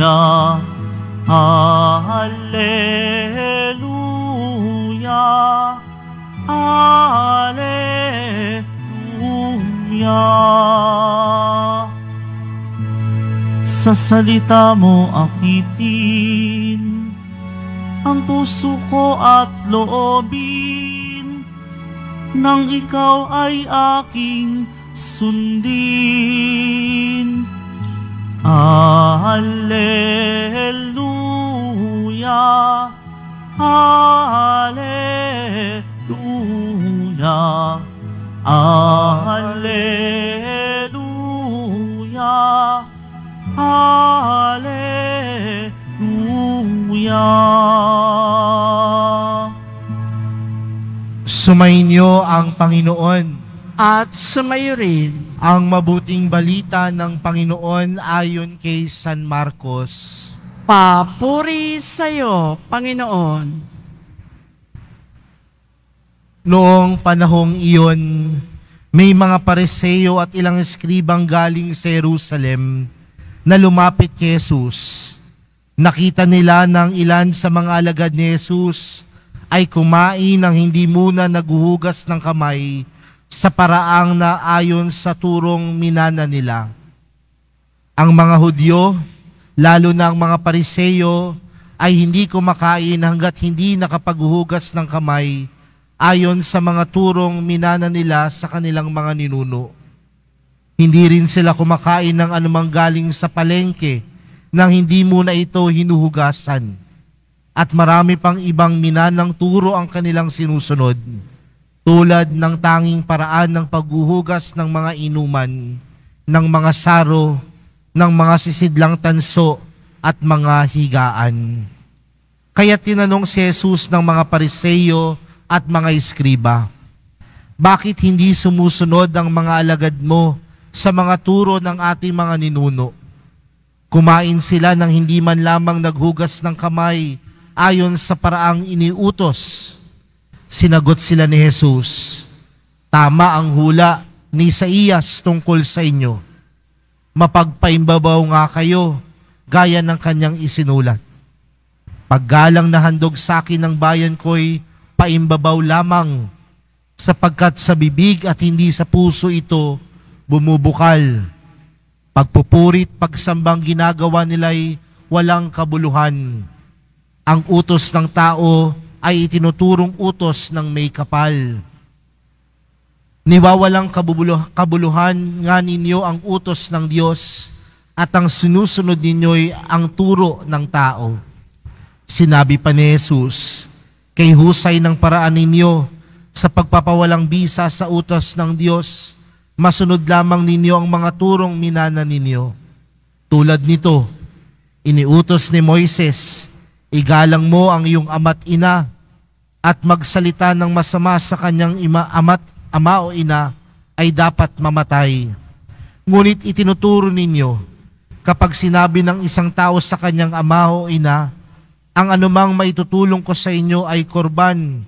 Alleluia, Alleluia, Alleluia. Sa salita mo akitin ang puso ko at loobin nang ikaw ay aking sundin Alleluia, Alleluia, Alleluia, Alleluia. Sumainyo ang Panginoon at sumayo rin ang mabuting balita ng Panginoon ayon kay San Marcos. Papuri sa iyo, Panginoon. Noong panahong iyon, may mga pareseyo at ilang eskribang galing sa Jerusalem na lumapit kay Jesus. Nakita nila ng ilan sa mga alagad ni Jesus ay kumain ng hindi muna naguhugas ng kamay sa paraang na ayon sa turong minana nila. Ang mga Hudyo, lalo na ang mga Pariseyo, ay hindi kumakain hanggat hindi nakapaghuhugas ng kamay ayon sa mga turong minana nila sa kanilang mga ninuno. Hindi rin sila kumakain ng anumang galing sa palengke nang hindi muna ito hinuhugasan. At marami pang ibang minanang turo ang kanilang sinusunod tulad ng tanging paraan ng paghuhugas ng mga inuman, ng mga saro, ng mga sisidlang tanso at mga higaan. Kaya tinanong si Jesus ng mga pariseyo at mga iskriba, Bakit hindi sumusunod ang mga alagad mo sa mga turo ng ating mga ninuno? Kumain sila nang hindi man lamang naghugas ng kamay ayon sa paraang iniutos Sinagot sila ni Jesus, Tama ang hula ni Saiyas tungkol sa inyo. Mapagpaimbabaw nga kayo, gaya ng kanyang isinulat. Paggalang na handog sa akin ng bayan ko'y paimbabaw lamang, sapagkat sa bibig at hindi sa puso ito bumubukal. Pagpupurit, pagsambang ginagawa nila'y walang kabuluhan. Ang utos ng tao ay itinuturong utos ng may kapal. Niwawalang kabuluh- kabuluhan nga ninyo ang utos ng Diyos at ang sinusunod ninyo'y ang turo ng tao. Sinabi pa ni Jesus, kay husay ng paraan ninyo sa pagpapawalang bisa sa utos ng Diyos, masunod lamang ninyo ang mga turong minana ninyo. Tulad nito, iniutos ni Moises Igalang mo ang iyong ama't ina at magsalita ng masama sa kanyang ima, ama't ama o ina ay dapat mamatay. Ngunit itinuturo ninyo, kapag sinabi ng isang tao sa kanyang ama o ina, ang anumang maitutulong ko sa inyo ay korban,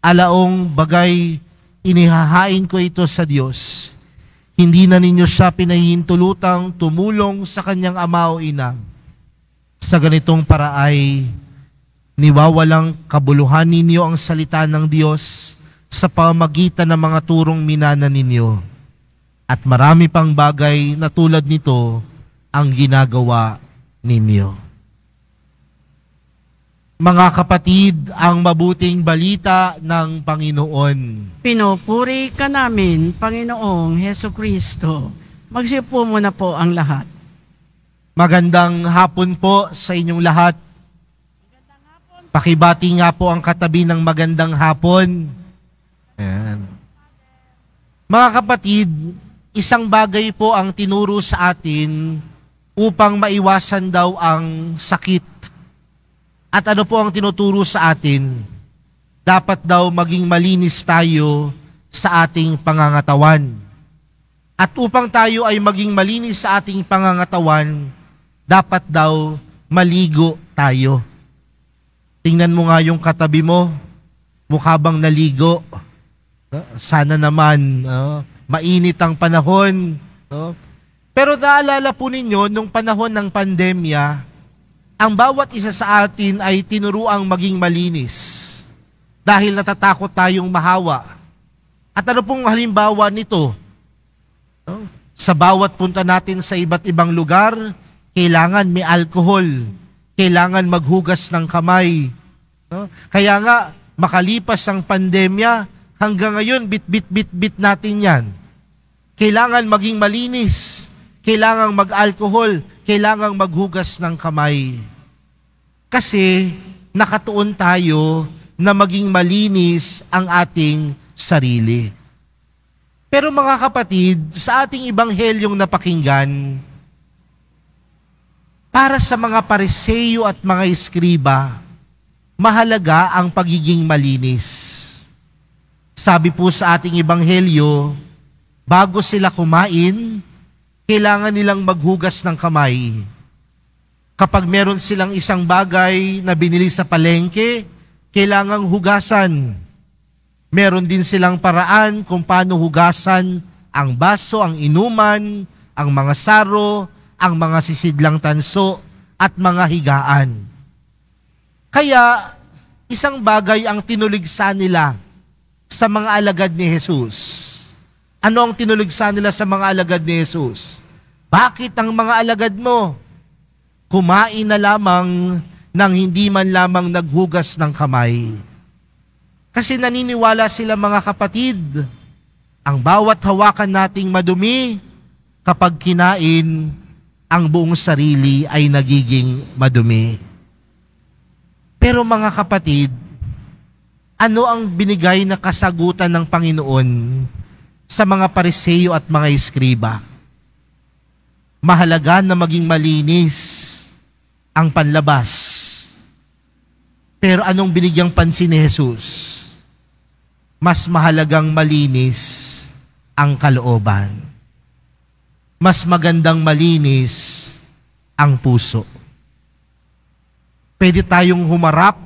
alaong bagay, inihahain ko ito sa Diyos. Hindi na ninyo siya pinahihintulutang tumulong sa kanyang ama o ina sa ganitong paraay, niwawalang kabuluhan ninyo ang salita ng Diyos sa pamagitan ng mga turong minana ninyo. At marami pang bagay na tulad nito ang ginagawa ninyo. Mga kapatid, ang mabuting balita ng Panginoon. Pinupuri ka namin, Panginoong Heso Kristo. Magsipo muna po ang lahat. Magandang hapon po sa inyong lahat. Pakibati nga po ang katabi ng magandang hapon. Ayan. Mga kapatid, isang bagay po ang tinuro sa atin upang maiwasan daw ang sakit. At ano po ang tinuturo sa atin? Dapat daw maging malinis tayo sa ating pangangatawan. At upang tayo ay maging malinis sa ating pangangatawan, dapat daw maligo tayo. Tingnan mo nga yung katabi mo, mukha bang naligo? Ah, sana naman, no? Ah, mainit ang panahon. No? Pero naalala po ninyo, nung panahon ng pandemya, ang bawat isa sa atin ay tinuruang maging malinis dahil natatakot tayong mahawa. At ano pong halimbawa nito? No? Sa bawat punta natin sa iba't ibang lugar, kailangan may alcohol. Kailangan maghugas ng kamay. No? Kaya nga, makalipas ang pandemya, hanggang ngayon, bit-bit-bit-bit natin yan. Kailangan maging malinis. Kailangan mag-alcohol. Kailangan maghugas ng kamay. Kasi, nakatuon tayo na maging malinis ang ating sarili. Pero mga kapatid, sa ating ibanghelyong napakinggan, para sa mga pariseyo at mga eskriba, mahalaga ang pagiging malinis. Sabi po sa ating ebanghelyo, bago sila kumain, kailangan nilang maghugas ng kamay. Kapag meron silang isang bagay na binili sa palengke, kailangang hugasan. Meron din silang paraan kung paano hugasan ang baso, ang inuman, ang mga saro, ang mga sisidlang tanso at mga higaan. Kaya, isang bagay ang tinuligsa nila sa mga alagad ni Jesus. Ano ang tinuligsa nila sa mga alagad ni Jesus? Bakit ang mga alagad mo? Kumain na lamang nang hindi man lamang naghugas ng kamay. Kasi naniniwala sila mga kapatid, ang bawat hawakan nating madumi, kapag kinain, ang buong sarili ay nagiging madumi. Pero mga kapatid, ano ang binigay na kasagutan ng Panginoon sa mga pariseyo at mga eskriba? Mahalaga na maging malinis ang panlabas. Pero anong binigyang pansin ni Jesus? Mas mahalagang malinis ang kalooban mas magandang malinis ang puso. Pwede tayong humarap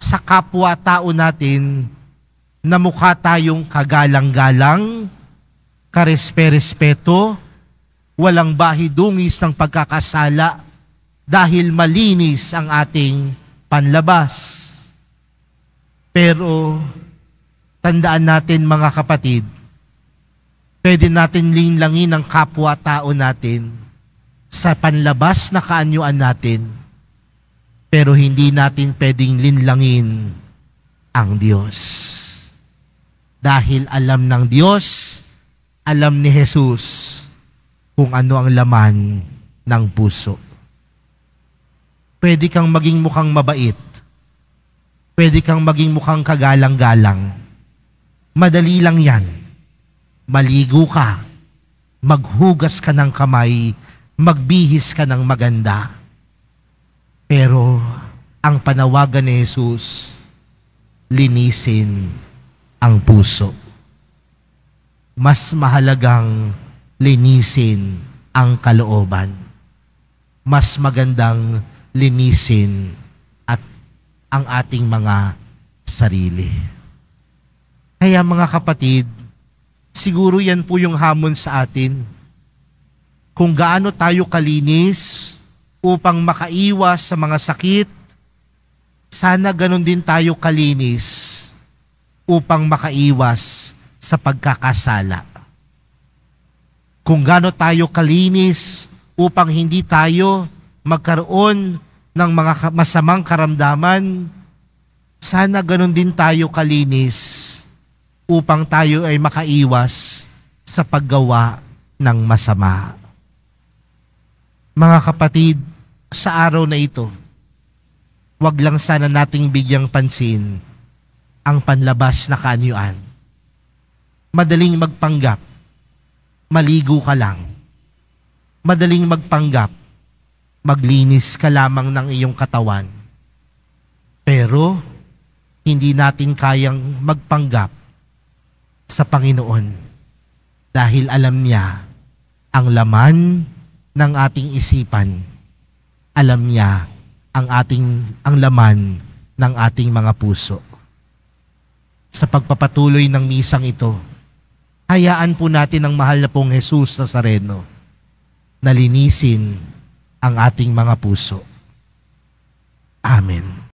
sa kapwa-tao natin na mukha tayong kagalang-galang, karespe-respeto, walang bahidungis ng pagkakasala dahil malinis ang ating panlabas. Pero tandaan natin mga kapatid, pwede natin linlangin ang kapwa-tao natin sa panlabas na kaanyuan natin, pero hindi natin pwedeng linlangin ang Diyos. Dahil alam ng Diyos, alam ni Jesus kung ano ang laman ng puso. Pwede kang maging mukhang mabait. Pwede kang maging mukhang kagalang-galang. Madali lang yan maligo ka, maghugas ka ng kamay, magbihis ka ng maganda. Pero ang panawagan ni Jesus, linisin ang puso. Mas mahalagang linisin ang kalooban. Mas magandang linisin at ang ating mga sarili. Kaya mga kapatid, Siguro yan po yung hamon sa atin. Kung gaano tayo kalinis upang makaiwas sa mga sakit, sana ganun din tayo kalinis upang makaiwas sa pagkakasala. Kung gaano tayo kalinis upang hindi tayo magkaroon ng mga masamang karamdaman, sana ganun din tayo kalinis upang tayo ay makaiwas sa paggawa ng masama. Mga kapatid, sa araw na ito, huwag lang sana nating bigyang pansin ang panlabas na kanyuan. Madaling magpanggap, maligo ka lang. Madaling magpanggap, maglinis ka lamang ng iyong katawan. Pero, hindi natin kayang magpanggap sa Panginoon dahil alam niya ang laman ng ating isipan. Alam niya ang ating ang laman ng ating mga puso. Sa pagpapatuloy ng misang ito, hayaan po natin ang mahal na pong Jesus sa Sareno na linisin ang ating mga puso. Amen.